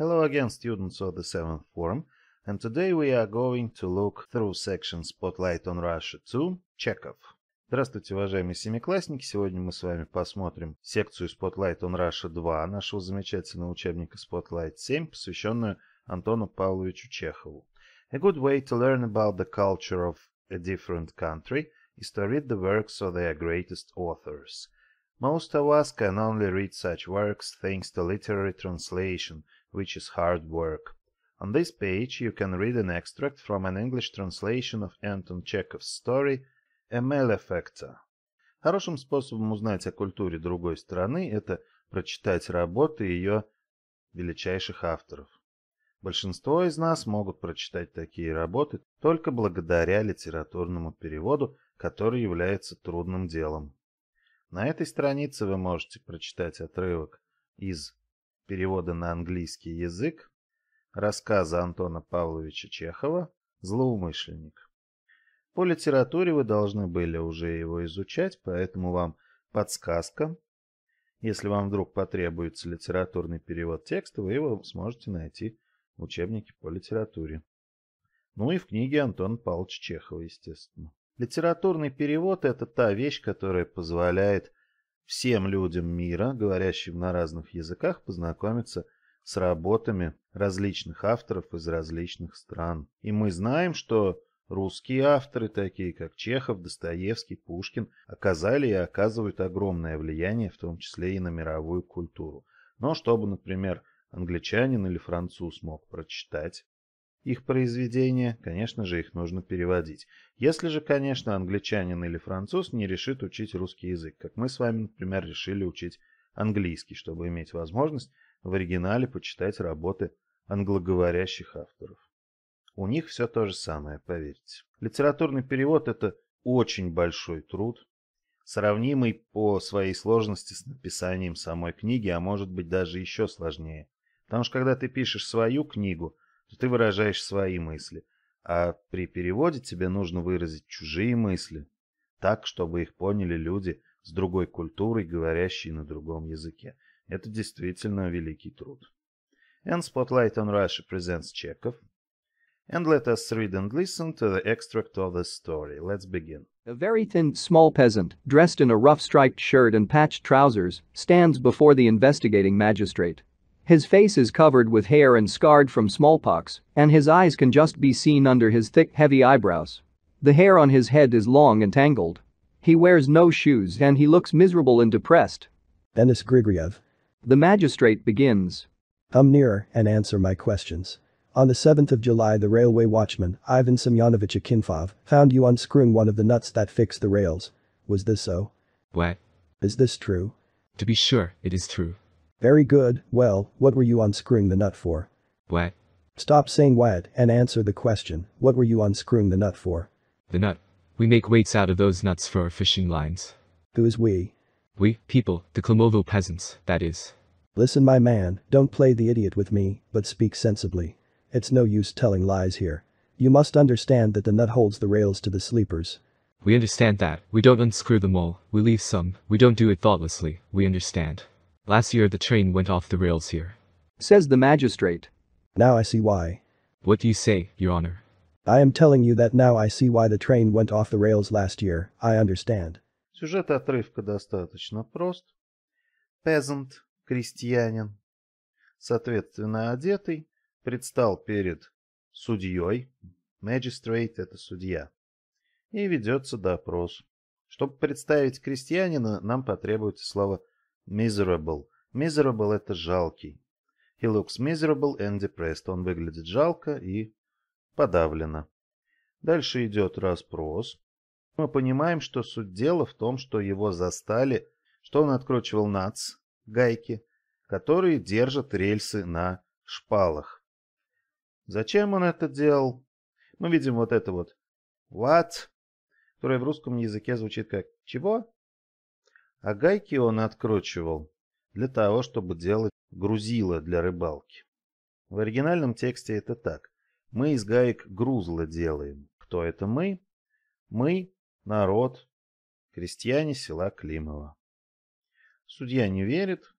Hello again students of the 7th form and today we are going to look through section Spotlight on Russia 2 Chekhov. Здравствуйте, уважаемые семиклассники! Сегодня мы с вами посмотрим секцию Spotlight on Russia 2 нашего замечательного учебника Spotlight 7, посвященную Антону Павловичу Чехову. A good way to learn about the culture of a different country is to read the works of their greatest authors. Most of us can only read such works thanks to literary translation – which is hard work. On this page you can read an extract from an English translation of Anton Chekhov's story «A Malefactor». Хорошим способом узнать о культуре другой страны – это прочитать работы ее величайших авторов. Большинство из нас могут прочитать такие работы только благодаря литературному переводу, который является трудным делом. На этой странице вы можете прочитать отрывок из перевода на английский язык рассказа Антона Павловича Чехова «Злоумышленник». По литературе вы должны были уже его изучать, поэтому вам подсказка. Если вам вдруг потребуется литературный перевод текста, вы его сможете найти в учебнике по литературе. Ну и в книге Антона Павловича Чехова, естественно. Литературный перевод – это та вещь, которая позволяет всем людям мира, говорящим на разных языках, познакомиться с работами различных авторов из различных стран. И мы знаем, что русские авторы, такие как Чехов, Достоевский, Пушкин, оказали и оказывают огромное влияние, в том числе и на мировую культуру. Но чтобы, например, англичанин или француз мог прочитать их произведения, конечно же, их нужно переводить. Если же, конечно, англичанин или француз не решит учить русский язык, как мы с вами, например, решили учить английский, чтобы иметь возможность в оригинале почитать работы англоговорящих авторов. У них все то же самое, поверьте. Литературный перевод – это очень большой труд, сравнимый по своей сложности с написанием самой книги, а может быть даже еще сложнее. Потому что когда ты пишешь свою книгу – то ты выражаешь свои мысли, а при переводе тебе нужно выразить чужие мысли, так, чтобы их поняли люди с другой культурой, говорящие на другом языке. Это действительно великий труд. And Spotlight on Russia presents Chekhov. And let us read and listen to the extract of the story. Let's begin. A very thin, small peasant, dressed in a rough striped shirt and patched trousers, stands before the investigating magistrate. His face is covered with hair and scarred from smallpox, and his eyes can just be seen under his thick, heavy eyebrows. The hair on his head is long and tangled. He wears no shoes and he looks miserable and depressed. Denis Grigoriev. The magistrate begins. Come nearer and answer my questions. On the 7th of July the railway watchman, Ivan Semyonovich Akinfov, found you unscrewing one of the nuts that fix the rails. Was this so? What? Is this true? To be sure, it is true. Very good, well, what were you unscrewing the nut for? What? Stop saying what and answer the question, what were you unscrewing the nut for? The nut. We make weights out of those nuts for our fishing lines. Who's we? We, people, the Klimovo peasants, that is. Listen my man, don't play the idiot with me, but speak sensibly. It's no use telling lies here. You must understand that the nut holds the rails to the sleepers. We understand that, we don't unscrew them all, we leave some, we don't do it thoughtlessly, we understand. Last year the train went off the rails here. Says the magistrate. Now I see why. What do you say, your honor? I am telling you that now I see why the train went off the rails last year, I understand. Сюжет отрывка достаточно прост. Peasant, крестьянин, соответственно одетый, предстал перед судьей, magistrate – это судья, и ведется допрос. Чтобы представить крестьянина, нам потребуется слово Miserable. Miserable – это жалкий. He looks miserable and depressed. Он выглядит жалко и подавлено. Дальше идет расспрос. Мы понимаем, что суть дела в том, что его застали, что он откручивал нац, гайки, которые держат рельсы на шпалах. Зачем он это делал? Мы видим вот это вот «what», которое в русском языке звучит как «чего?» а гайки он откручивал для того, чтобы делать грузило для рыбалки. В оригинальном тексте это так. Мы из гаек грузла делаем. Кто это мы? Мы – народ, крестьяне села Климова. Судья не верит,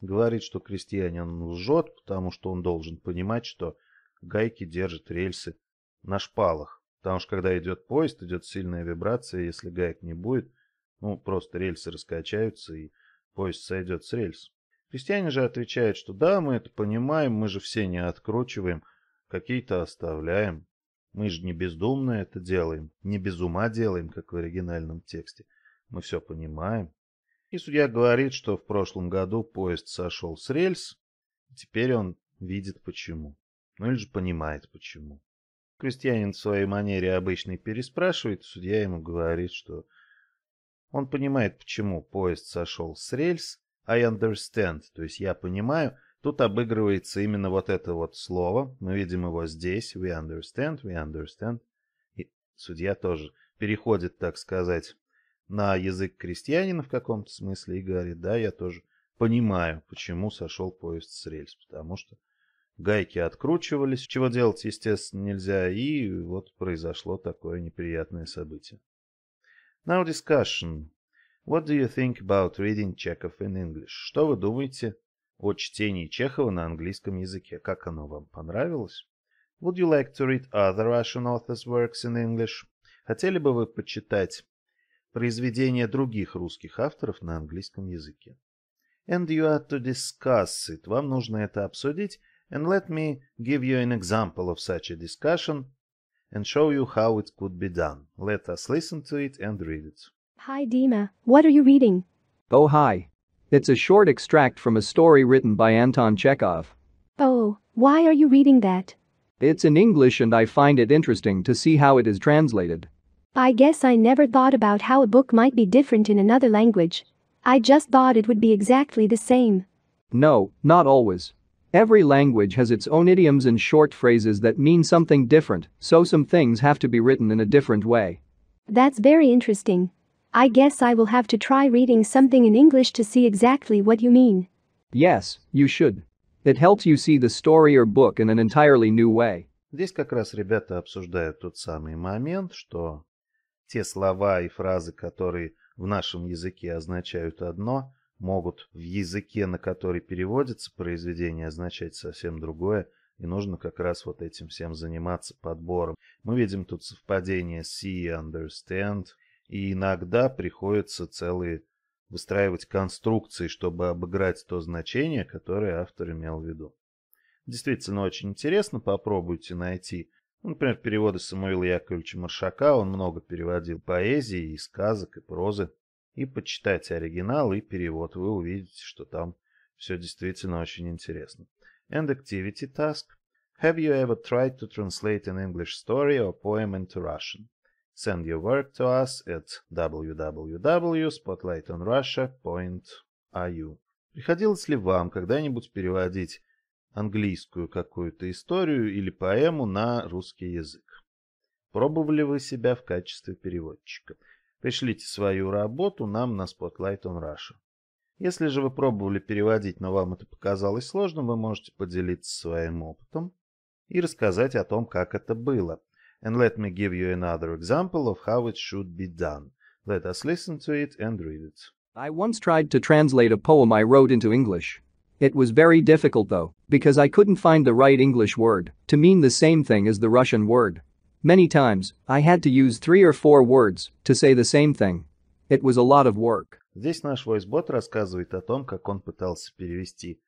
говорит, что крестьянин лжет, потому что он должен понимать, что гайки держат рельсы на шпалах. Потому что когда идет поезд, идет сильная вибрация, если гаек не будет – ну, просто рельсы раскачаются, и поезд сойдет с рельс. Крестьяне же отвечают, что да, мы это понимаем, мы же все не откручиваем, какие-то оставляем. Мы же не бездумно это делаем, не без ума делаем, как в оригинальном тексте. Мы все понимаем. И судья говорит, что в прошлом году поезд сошел с рельс, теперь он видит почему. Ну или же понимает почему. Крестьянин в своей манере обычной переспрашивает, судья ему говорит, что он понимает, почему поезд сошел с рельс. I understand, то есть я понимаю. Тут обыгрывается именно вот это вот слово. Мы видим его здесь. We understand, we understand. И судья тоже переходит, так сказать, на язык крестьянина в каком-то смысле и говорит, да, я тоже понимаю, почему сошел поезд с рельс, потому что гайки откручивались, чего делать, естественно, нельзя, и вот произошло такое неприятное событие. Now discussion. What do you think about reading Chekhov in English? Что вы думаете о чтении Чехова на английском языке? Как оно вам понравилось? Would you like to read other Russian authors' works in English? Хотели бы вы почитать произведения других русских авторов на английском языке? And you are to discuss it. Вам нужно это обсудить. And let me give you an example of such a discussion and show you how it could be done. Let us listen to it and read it. Hi Dima, what are you reading? Oh hi. It's a short extract from a story written by Anton Chekhov. Oh, why are you reading that? It's in English and I find it interesting to see how it is translated. I guess I never thought about how a book might be different in another language. I just thought it would be exactly the same. No, not always. Every language has its own idioms and short phrases that mean something different, so some things have to be written in a different way. That's very interesting. I guess I will have to try reading something in English to see exactly what you mean. Yes, you should. It helps you see the story or book in an entirely new way. Здесь как раз ребята обсуждают тот самый момент, что те слова и фразы, которые в нашем языке означают одно, могут в языке, на который переводится произведение, означать совсем другое, и нужно как раз вот этим всем заниматься подбором. Мы видим тут совпадение see, understand, и иногда приходится целые выстраивать конструкции, чтобы обыграть то значение, которое автор имел в виду. Действительно очень интересно, попробуйте найти. Ну, например, переводы Самуила Яковлевича Маршака, он много переводил поэзии и сказок, и прозы и почитайте оригинал и перевод. Вы увидите, что там все действительно очень интересно. And activity task. Have you ever tried to translate an English story or poem into Russian? Send your work to us at www.spotlightonrussia.ru. Приходилось ли вам когда-нибудь переводить английскую какую-то историю или поэму на русский язык? Пробовали вы себя в качестве переводчика? Пришлите свою работу нам на Spotlight on Russia. Если же вы пробовали переводить, но вам это показалось сложным, вы можете поделиться своим опытом и рассказать о том, как это было. And let me give you another example of how it should be done. Let us listen to it and read it. I once tried to translate a poem I wrote into English. It was very difficult though, because I couldn't find the right English word to mean the same thing as the Russian word. Many times, I had to use three or four words to say the same thing. It was a lot of work. Здесь наш voicebot рассказывает о том, как он пытался перевести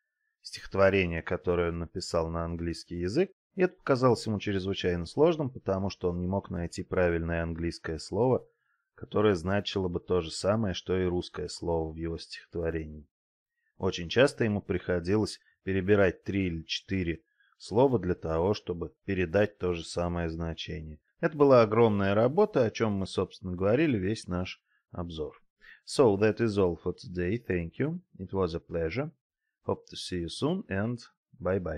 стихотворение, которое он написал на английский язык, и это показалось ему чрезвычайно сложным, потому что он не мог найти правильное английское слово, которое значило бы то же самое, что и русское слово в его стихотворении. Очень часто ему приходилось перебирать три или четыре слово для того, чтобы передать то же самое значение. Это была огромная работа, о чем мы, собственно, говорили весь наш обзор. So that is all for today. Thank you. It was a pleasure. Hope to see you soon and bye-bye.